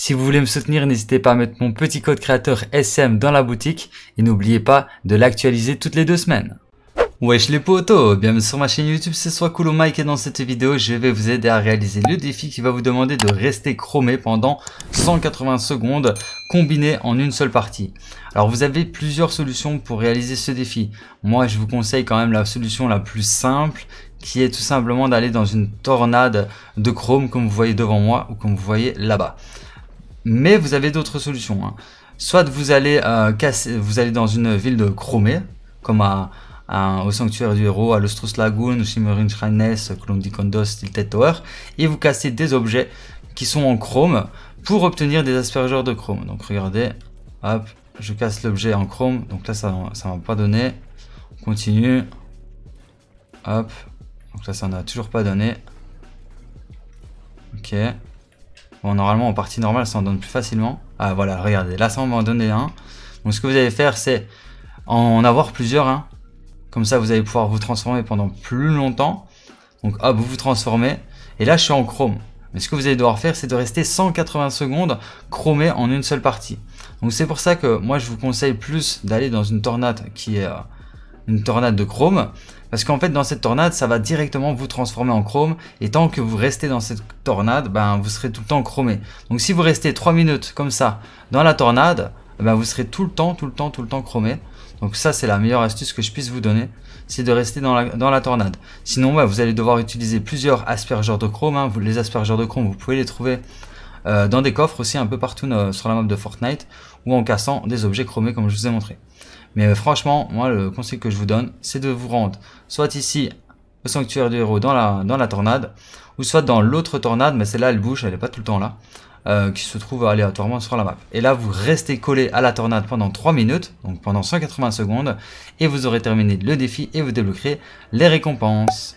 Si vous voulez me soutenir, n'hésitez pas à mettre mon petit code créateur SM dans la boutique et n'oubliez pas de l'actualiser toutes les deux semaines. Wesh les potos, bienvenue sur ma chaîne YouTube, c'est soit cool Mike et dans cette vidéo je vais vous aider à réaliser le défi qui va vous demander de rester chromé pendant 180 secondes combiné en une seule partie. Alors vous avez plusieurs solutions pour réaliser ce défi. Moi je vous conseille quand même la solution la plus simple qui est tout simplement d'aller dans une tornade de chrome comme vous voyez devant moi ou comme vous voyez là-bas. Mais vous avez d'autres solutions. Hein. Soit vous allez, euh, vous allez dans une ville de Chromée, comme à, au Sanctuaire du Héros, à l'Ostrus Lagoon, Shimmering Shrines, à Tilted Tower, et vous cassez des objets qui sont en chrome pour obtenir des aspergeurs de chrome. Donc regardez, hop, je casse l'objet en chrome, donc là ça ne m'a pas donné. On continue, hop, donc là ça n'a toujours pas donné. Ok. Bon, normalement, en partie normale, ça en donne plus facilement. Ah, voilà, regardez, là, ça, on m'en un. Donc, ce que vous allez faire, c'est en avoir plusieurs. Hein. Comme ça, vous allez pouvoir vous transformer pendant plus longtemps. Donc, hop, vous vous transformez. Et là, je suis en chrome. Mais ce que vous allez devoir faire, c'est de rester 180 secondes chromé en une seule partie. Donc, c'est pour ça que moi, je vous conseille plus d'aller dans une tornade qui est... Euh, une tornade de chrome. Parce qu'en fait, dans cette tornade, ça va directement vous transformer en chrome. Et tant que vous restez dans cette tornade, ben, vous serez tout le temps chromé. Donc si vous restez 3 minutes comme ça dans la tornade, ben, vous serez tout le temps, tout le temps, tout le temps chromé. Donc ça, c'est la meilleure astuce que je puisse vous donner, c'est de rester dans la, dans la tornade. Sinon, vous allez devoir utiliser plusieurs aspergeurs de chrome. Hein. Vous, les aspergeurs de chrome, vous pouvez les trouver euh, dans des coffres aussi un peu partout euh, sur la map de Fortnite, ou en cassant des objets chromés comme je vous ai montré. Mais euh, franchement, moi le conseil que je vous donne, c'est de vous rendre soit ici au sanctuaire du héros dans la, dans la tornade, ou soit dans l'autre tornade, mais celle-là elle bouge, elle n'est pas tout le temps là, qui se trouve aléatoirement sur la map. Et là vous restez collé à la tornade pendant 3 minutes, donc pendant 180 secondes, et vous aurez terminé le défi et vous débloquerez les récompenses.